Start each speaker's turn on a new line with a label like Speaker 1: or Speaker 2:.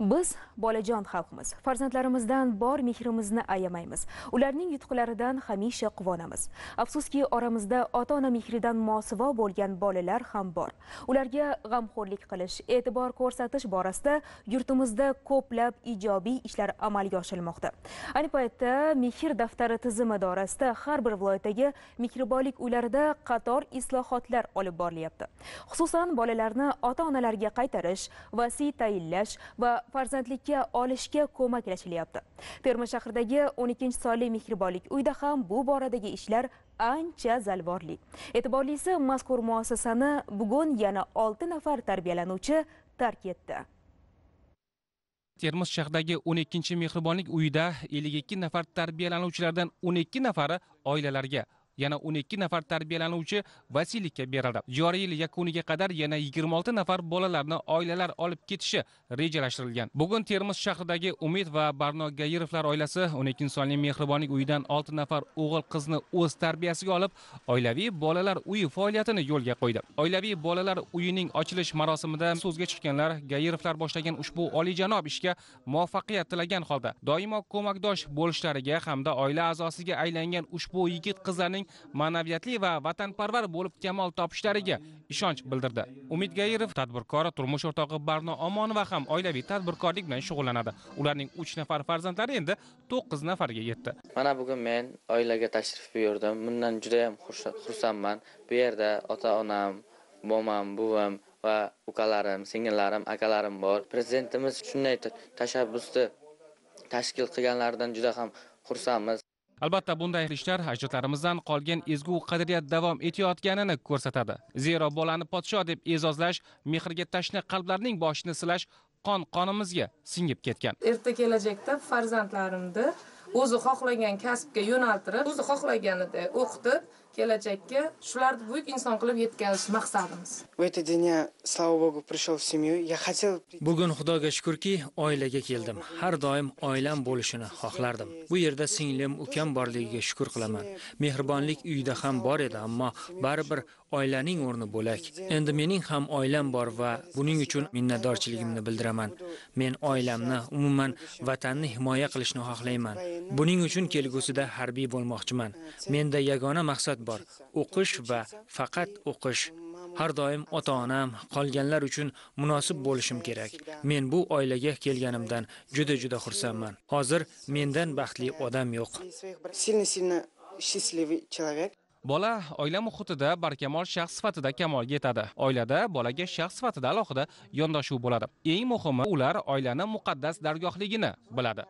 Speaker 1: biz bolajon xalqimiz. farzandlarimizdan bor mehrimizni ayamaymiz ularning yutuqlaridan hamisha quvonamiz afsuski oramizda ota ona mehridan mosuvo bo'lgan bolalar ham bor ularga g'amxo'rlik qilish e'tibor ko'rsatish borasida yurtimizda ko'plab ijobiy ishlar amalga oshirilmoqda Ani paytda mehr daftari tizimi doirasida har bir viloyatdagi mehribonlik uylarida qator islohotlar olib borilyapti xususan bolalarni ota onalarga qaytarish vasiy tayinlash va farzandlikka olishga ko'maklashilyapti termiz shahridagi 12 sonli mehribonlik uyida ham bu boradagi ishlar ancha zalvorli e'tiborlisi mazkur muassasani bugun yana 6 nafar tarbiyalanuvchi tark etdi
Speaker 2: termiz shahridagi 12 mehribonlik uyida 52 nafar tarbiyalanuvchilardan 12 nafari oilalarga yana 12 nafar tarbiyalanuvchi vasiylikka berildi joriy yil yakuniga qadar yana 26 nafar bolalarni oilalar olib ketishi rejalashtirilgan bugun termiz shahridagi umid va barno gayirovlar oilasi 12 sonli mehribonlik uyidan 6 nafar o'g'il qizni o'z tarbiyasiga olib oilaviy bolalar uyi faoliyatini yo'lga qo'ydi oilaviy bolalar uyining ochilish marosimida so'zga chiqqanlar gayirovlar boshlagan ushbu olijanob ishga muvaffaqiyat tilagan holda doimo ko'makdosh bo'lishlariga hamda oila a'zosiga aylangan ushbu yigit qizlarning ma'naviyatli va vatanparvar bo'lib kamol topishlariga ishonch bildirdi umid gairov tadbirkori turmush o'rtog'i barno omonova ham oilaviy tadbirkorlik bilan shug'ullanadi ularning uch nafar farzandlari endi to'qqiz nafarga yetdi mana bugun men oilaga tashrif buyurdim bundan judayam xursandman bu yerda ota onam momam buvim va ukalarim singillarim akalarim bor prezidentimiz shunday tashabbusni tashkil qilganlaridan juda ham xursandmiz albatta bunday ishlar ajdodlarimizdan qolgan ezgu qadriyat davom etayotganini ko'rsatadi zero bolani podsho deb e'zozlash mehrga tashna qalblarning boshini silash qon qonimizga singib ketgan
Speaker 1: erta kelajakda farzandlarimni o'zi xohlagan kasbga yo'naltirib, o'zi xohlaganida o'qitib, kelajakka shularni buyuk inson qilib yetkazish maqsadimiz.
Speaker 3: В этот день я, слава богу, пришел в семью. Я хотел Bugun Xudoga shukrki, oilaga keldim. Har doim oilam bo'lishini xohlardim. Bu yerda singlim, ukam borligiga shukr qilaman. Mehribonlik uyida ham bor edi, ammo baribir oilaning o'rni bo'lak. Endi mening ham oilam bor va buning uchun minnatdorchiligimni bildiraman. Men oilamni, umuman vatanni himoya qilishni xohlayman. Buning uchun kelgusida harbiy bo'lmoqchiman. Menda yagona maqsad bor: o'qish va faqat o'qish. Har doim ota-onam, qolganlar uchun munosib bo'lishim kerak. Men bu oilaga kelganimdan juda-juda xursandman. Hozir mendan baxtli odam yo'q. Bola oila muhitida barkamol
Speaker 2: shaxs sifatida kamolga yetadi. Oilada bolaga shaxs sifatida alohida yondashuv bo'ladi. Eng muhimi ular oilani muqaddas dargohligini biladi.